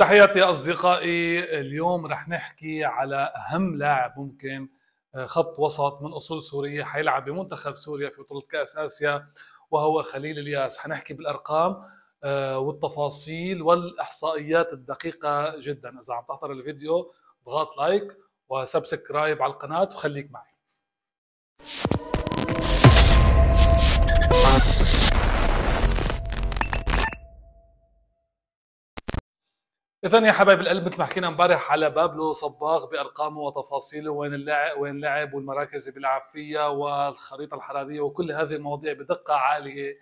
تحياتي اصدقائي اليوم رح نحكي على اهم لاعب ممكن آه، خط وسط من اصول سوريه حيلعب بمنتخب سوريا في بطوله كاس اسيا وهو خليل الياس حنحكي بالارقام آه، والتفاصيل والاحصائيات الدقيقه جدا اذا عم تحضر الفيديو اضغط لايك وسبسكرايب على القناه وخليك معي اذا يا حبايب القلب مثل ما حكينا امبارح على بابلو صباغ بارقامه وتفاصيله وين اللعب وين لعب والمراكز اللي بيلعب فيها والخريطه الحراريه وكل هذه المواضيع بدقه عاليه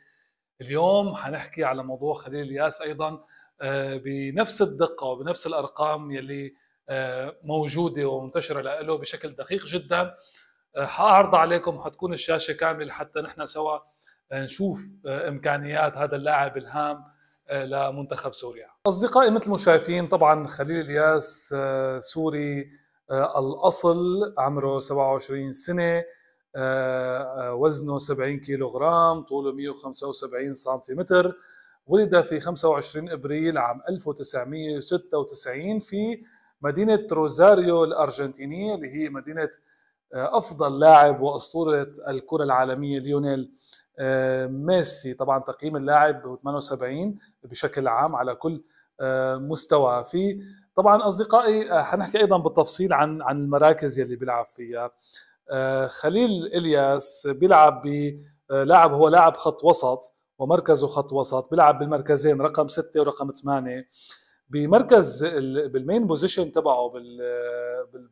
اليوم حنحكي على موضوع خليل الياس ايضا آه، بنفس الدقه وبنفس الارقام يلي آه، موجوده ومنتشره له بشكل دقيق جدا آه، حاعرض عليكم حتكون الشاشه كامله حتى نحن سوا نشوف امكانيات هذا اللاعب الهام لمنتخب سوريا أصدقائي مثل المشاهدين طبعا خليل الياس آه، سوري آه، الأصل عمره 27 سنة آه، وزنه 70 كيلوغرام طوله 175 سنتيمتر ولد في 25 ابريل عام 1996 في مدينه روزاريو الارجنتينيه اللي هي مدينه افضل لاعب واسطوره الكره العالميه ليونيل آه، ميسي طبعا تقييم اللاعب 78 بشكل عام على كل آه، مستوى في طبعا اصدقائي آه، حنحكي ايضا بالتفصيل عن عن المراكز يلي بيلعب فيها خليل الياس بيلعب بلاعب هو لاعب خط وسط ومركزه خط وسط بيلعب بالمركزين رقم ستة ورقم ثمانية بمركز بالمين بوزيشن تبعه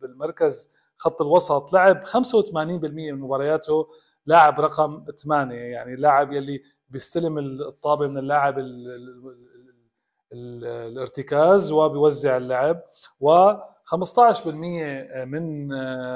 بالمركز خط الوسط لعب 85% من مبارياته لاعب رقم ثمانية يعني اللاعب يلي بيستلم الطابة من اللاعب الارتكاز وبيوزع اللعب و15% من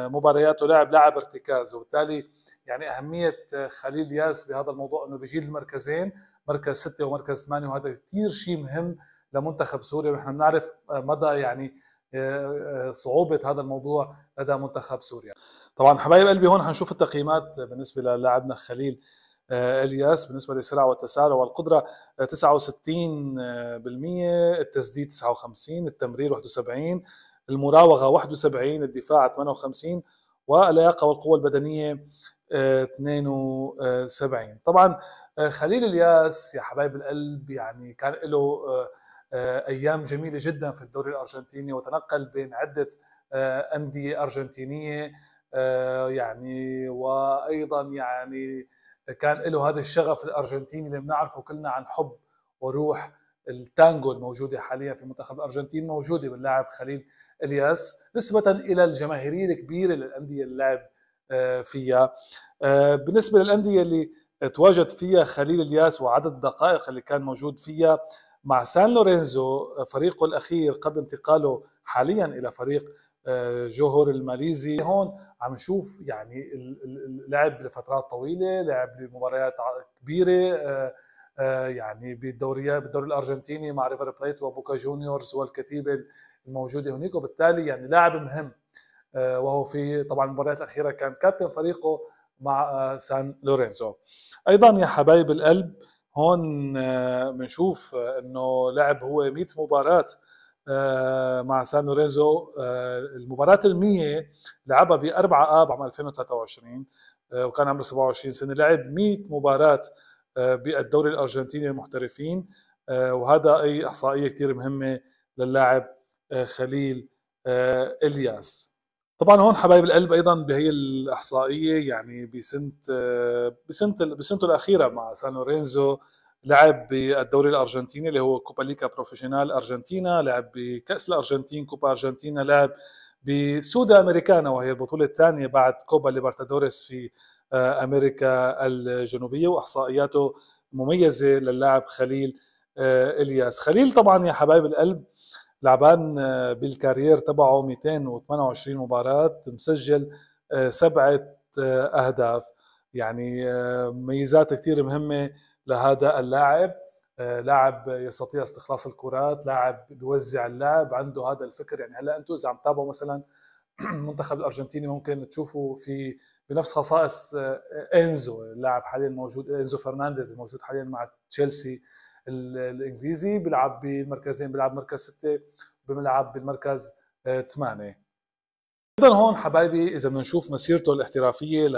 مبارياته لعب لاعب ارتكاز وبالتالي يعني أهمية خليل ياس بهذا الموضوع أنه بيجيد المركزين مركز ستة ومركز ثمانية وهذا كثير شيء مهم لمنتخب سوريا ونحن بنعرف مدى يعني آه، آه، صعوبة هذا الموضوع لدى منتخب سوريا طبعا حبايب قلبي هون حنشوف التقييمات بالنسبه للاعبنا خليل آه، الياس بالنسبه للسرعه والتسارع والقدره 69% آه، التسديد 59 التمرير 71 المراوغه 71 الدفاع 58 واللياقه والقوه البدنيه 72 آه، طبعا خليل الياس يا حبايب القلب يعني كان له ايام جميله جدا في الدوري الارجنتيني وتنقل بين عده انديه ارجنتينيه آه، يعني وايضا يعني كان له هذا الشغف الارجنتيني اللي بنعرفه كلنا عن حب وروح التانجو الموجوده حاليا في منتخب الارجنتين موجوده باللاعب خليل الياس نسبه الى الجماهيريه الكبيره للانديه اللي لعب آه، فيها آه، بالنسبه للانديه اللي تواجد فيها خليل الياس وعدد الدقائق اللي كان موجود فيها مع سان لورينزو فريقه الاخير قبل انتقاله حاليا الى فريق آه، جوهر الماليزي هون عم نشوف يعني لعب لفترات طويله لعب لمباريات كبيره آه، آه، يعني بالدوريات بالدوري الارجنتيني مع ريفر بليت وبوكا جونيورز والكتيبه الموجوده هناك وبالتالي يعني لاعب مهم وهو في طبعا المباريات الاخيره كان كابتن فريقه مع سان لورينزو ايضا يا حبايب القلب هون بنشوف انه لعب هو 100 مباراه آه، مع سان لورينزو آه، المباراة المية لعبها ب 4 اب عام 2023 آه، وكان عمره 27 سنة لعب 100 مباراة بالدوري الارجنتيني المحترفين وهذا اي احصائية كثير مهمة للاعب خليل الياس طبعا هون حبايب القلب ايضا بهي الاحصائيه يعني بسنه بسنه بسنته الاخيره مع سان لورينزو لعب بالدوري الارجنتيني اللي هو كوبا ليكا بروفيشنال ارجنتينا لعب بكاس الارجنتين كوبا ارجنتينا لعب بسودا امريكانا وهي البطوله الثانيه بعد كوبا ليبرتادوريس في آه، امريكا الجنوبيه واحصائياته مميزه للاعب خليل آه، الياس خليل طبعا يا حبايب القلب لعبان آه، بالكارير تبعه 228 مباراه مسجل سبعه اهداف يعني ميزات كثير مهمه لهذا اللاعب آه، لاعب يستطيع استخلاص الكرات لاعب بيوزع اللعب عنده هذا الفكر يعني هلا انتم اذا عم تتابعوا مثلا المنتخب الارجنتيني ممكن تشوفوا في بنفس خصائص آه، انزو اللاعب حاليا موجود انزو فرنانديز الموجود حاليا مع تشيلسي الانجليزي بيلعب بمركزين بيلعب مركز سته بيلعب بالمركز ثمانيه آه، ايضا هون حبايبي اذا بدنا نشوف مسيرته الاحترافيه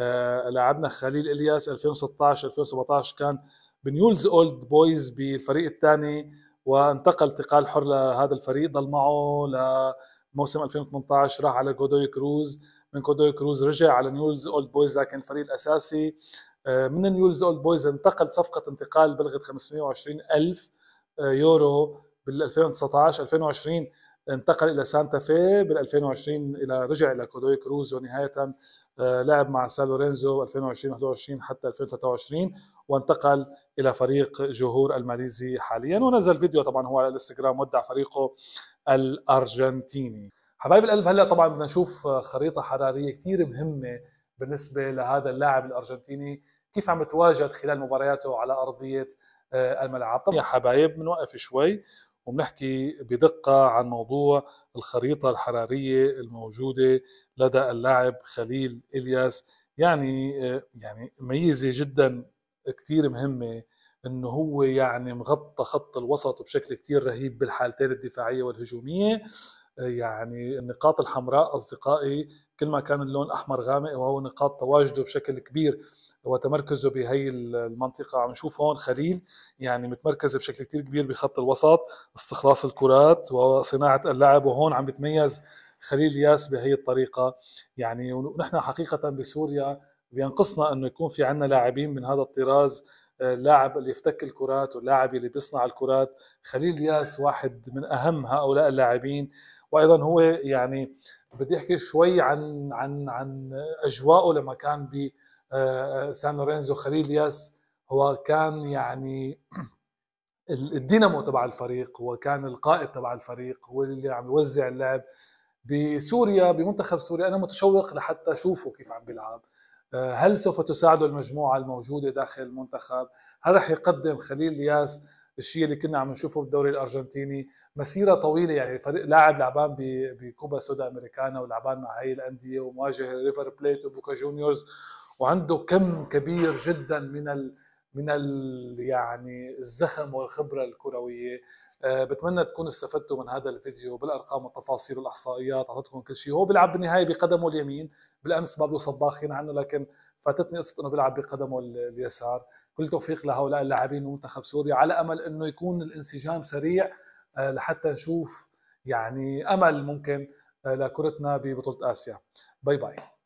آه، لاعبنا خليل الياس 2016 2017 كان بنيولز اولد بويز بالفريق الثاني وانتقل انتقال حر لهذا الفريق ضل معه لموسم 2018 راح على جودوي كروز من جودوي كروز رجع على نيولز اولد بويز لكن الفريق الاساسي آه، من نيولز اولد بويز انتقل صفقه انتقال بلغت 520 الف آه، يورو بال 2019 2020 انتقل الى سانتا في بال 2020 الى رجع الى كودوي كروز ونهايه آه، لعب مع سان لورينزو 2020 21 حتى 2023 وانتقل الى فريق جهور الماليزي حاليا ونزل فيديو طبعا هو على الانستغرام ودع فريقه الارجنتيني حبايب القلب هلا طبعا بدنا نشوف خريطه حراريه كثير مهمه بالنسبه لهذا اللاعب الارجنتيني كيف عم يتواجد خلال مبارياته على ارضيه آه، الملعب طبعا يا حبايب بنوقف شوي وبنحكي بدقة عن موضوع الخريطة الحرارية الموجودة لدى اللاعب خليل إلياس يعني آه، يعني ميزة جدا كتير مهمة انه هو يعني مغطى خط الوسط بشكل كتير رهيب بالحالتين الدفاعيه والهجوميه يعني النقاط الحمراء اصدقائي كل ما كان اللون احمر غامق وهو نقاط تواجده بشكل كبير وتمركزه بهي المنطقة عم نشوف هون خليل يعني متمركز بشكل كتير كبير بخط الوسط استخلاص الكرات وصناعة اللعب وهون عم بتميز خليل ياس بهي الطريقة يعني ونحن حقيقة بسوريا بينقصنا أنه يكون في عنا لاعبين من هذا الطراز اللاعب اللي يفتك الكرات واللاعب اللي بيصنع الكرات خليل ياس واحد من اهم هؤلاء اللاعبين وايضا هو يعني بدي احكي شوي عن عن عن اجواءه لما كان ب آه، سان لورينزو خليل ياس هو كان يعني الدينامو تبع الفريق هو كان القائد تبع الفريق هو اللي عم يوزع اللعب بسوريا بمنتخب سوريا انا متشوق لحتى اشوفه كيف عم بيلعب هل سوف تساعده المجموعة الموجودة داخل المنتخب هل رح يقدم خليل الياس الشيء اللي كنا عم نشوفه بالدوري الارجنتيني مسيره طويله يعني فريق لاعب لعبان بكوبا سودا امريكانا ولعبان مع هاي الانديه ومواجه ريفر بليت وبوكا جونيورز وعنده كم كبير جدا من من يعني الزخم والخبره الكرويه آه، بتمنى تكونوا استفدتوا من هذا الفيديو بالارقام والتفاصيل والاحصائيات اعطيتكم كل شيء هو بيلعب بالنهايه بقدمه اليمين بالامس بابلو صباخ غنى عنه لكن فاتتني قصه انه بيلعب بقدمه اليسار كل توفيق لهؤلاء اللاعبين ومنتخب منتخب سوريا على امل انه يكون الانسجام سريع آه، لحتى نشوف يعني امل ممكن آه، لكرتنا ببطوله اسيا باي باي